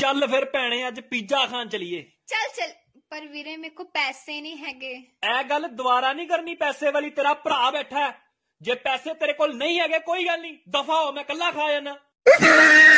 चल फिर भेने अज पीजा खान चलिए चल चल पर वीरे मेरे को पैसे नहीं है ए गल दोबारा नहीं करनी पैसे वाली तेरा भरा बैठा है जे पैसे तेरे को नहीं है कोई गल नहीं दफा हो मैं कला खा जाना